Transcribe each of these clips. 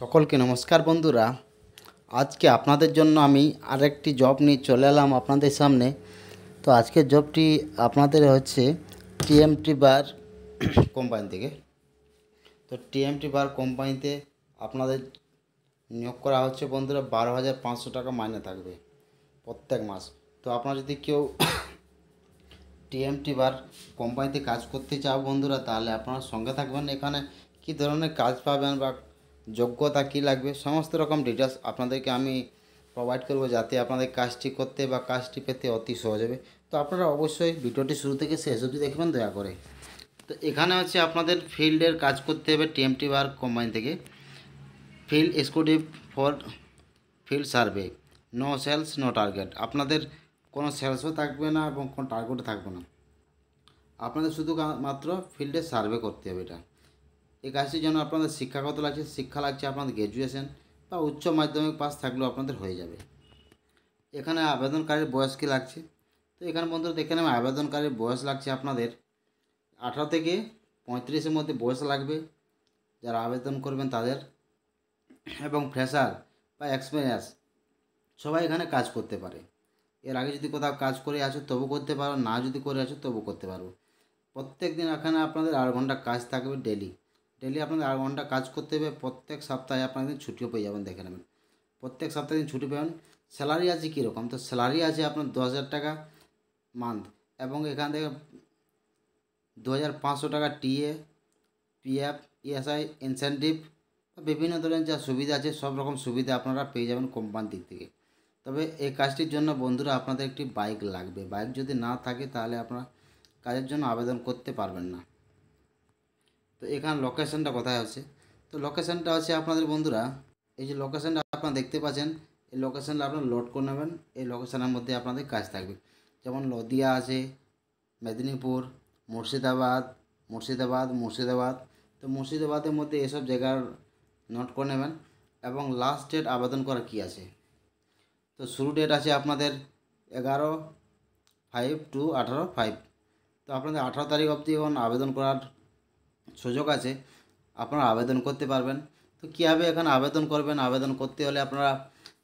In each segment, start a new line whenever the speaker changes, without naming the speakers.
সকলকে নমস্কার বন্ধুরা আজকে আপনাদের জন্য আমি আরেকটি জব নিয়ে চলে এলাম আপনাদের সামনে তো আজকের জবটি আপনাদের হচ্ছে টিএমটি বার কোম্পানি থেকে তো টিএমটি বার কোম্পানিতে আপনাদের নিয়োগ করা হচ্ছে বন্ধুরা বারো হাজার পাঁচশো টাকা মাইনে থাকবে প্রত্যেক মাস তো আপনারা যদি কেউ টিএমটি বার কোম্পানিতে কাজ করতে চাও বন্ধুরা তাহলে আপনারা সঙ্গে থাকবেন এখানে কি ধরনের কাজ পাবেন বা যোগ্যতা কি লাগবে সমস্ত রকম ডিটেলস আপনাদেরকে আমি প্রোভাইড করবো যাতে আপনাদের কাজটি করতে বা কাজটি পেতে অতি সহজ হবে তো আপনারা অবশ্যই ভিডিওটি শুরু থেকে শেষ অবধি দেখবেন দয়া করে তো এখানে হচ্ছে আপনাদের ফিল্ডের কাজ করতে হবে টিএমটি বার কোম্পানি থেকে field scooty for field survey no sales no target আপনাদের কোনো সেলসও থাকবে না এবং কোনো টার্গেটও থাকবে না আপনাদের শুধু মাত্র ফিল্ডে সার্ভে করতে হবে এটা এই কাজটির জন্য আপনাদের শিক্ষাগত লাগছে শিক্ষা লাগছে আপনাদের গ্র্যাজুয়েশন বা উচ্চ মাধ্যমিক পাস থাকলেও আপনাদের হয়ে যাবে এখানে আবেদনকারীর বয়স কি লাগছে তো এখানে বন্ধুরা দেখে নেবেন আবেদনকারীর বয়স লাগছে আপনাদের আঠারো থেকে পঁয়ত্রিশের মধ্যে বয়স লাগবে যারা আবেদন করবেন তাদের এবং ফ্রেশার বা এক্সপিরিয়েন্স সবাই এখানে কাজ করতে পারে এর আগে যদি কোথাও কাজ করে আছো তবু করতে পারো না যদি করে আছো তবু করতে পারো প্রত্যেক দিন এখানে আপনাদের আড় ঘন্টা কাজ থাকবে ডেলি ডেলি আপনাদের আট ঘন্টা কাজ করতে হবে প্রত্যেক সপ্তাহে আপনারা দিন ছুটিও পেয়ে যাবেন দেখে নেবেন প্রত্যেক সপ্তাহে দিন ছুটি পাবেন স্যালারি আছে কীরকম তো স্যালারি আছে আপনার দশ হাজার টাকা মান্থ এবং এখান থেকে দু হাজার পাঁচশো টাকা টিএ পিএফ ইএসআই ইনসেন্টিভ বিভিন্ন ধরনের যা সুবিধা আছে সব রকম সুবিধা আপনারা পেয়ে যাবেন কোম্পানির দিক থেকে তবে এই কাজটির জন্য বন্ধুরা আপনাদের একটি বাইক লাগবে বাইক যদি না থাকে তাহলে আপনারা কাজের জন্য আবেদন করতে পারবেন না তো এখানে লোকেশানটা কোথায় আছে তো লোকেশানটা আছে আপনাদের বন্ধুরা এই যে লোকেশনটা আপনারা দেখতে পাচ্ছেন এই লোকেশানটা আপনারা লোড করে নেবেন এই লোকেশানের মধ্যে আপনাদের কাজ থাকবে যেমন নদিয়া আছে মেদিনীপুর মুর্শিদাবাদ মুর্শিদাবাদ মুর্শিদাবাদ তো মুর্শিদাবাদের মধ্যে এসব জায়গার নোট করে নেবেন এবং লাস্ট ডেট আবেদন করা কি আছে তো শুরু ডেট আছে আপনাদের এগারো ফাইভ টু আঠারো ফাইভ তো আপনাদের আঠারো তারিখ অবধি এখন আবেদন করার সুযোগ আছে আপনারা আবেদন করতে পারবেন তো কীভাবে এখানে আবেদন করবেন আবেদন করতে হলে আপনারা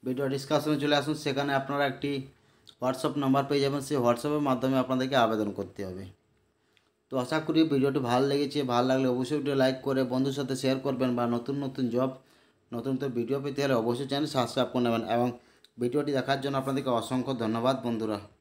ভিডিও ডিসকাশনে চলে আসুন সেখানে আপনারা একটি হোয়াটসঅ্যাপ নাম্বার পেয়ে যাবেন সেই হোয়াটসঅ্যাপের মাধ্যমে আপনাদেরকে আবেদন করতে হবে তো আশা করি ভিডিওটি ভালো লেগেছে ভালো লাগলে অবশ্যই একটু লাইক করে বন্ধুর সাথে শেয়ার করবেন বা নতুন নতুন জব নতুন নতুন ভিডিও পেতে হলে অবশ্যই চ্যানেল সাবস্ক্রাইব করে নেবেন এবং ভিডিওটি দেখার জন্য আপনাদেরকে অসংখ্য ধন্যবাদ বন্ধুরা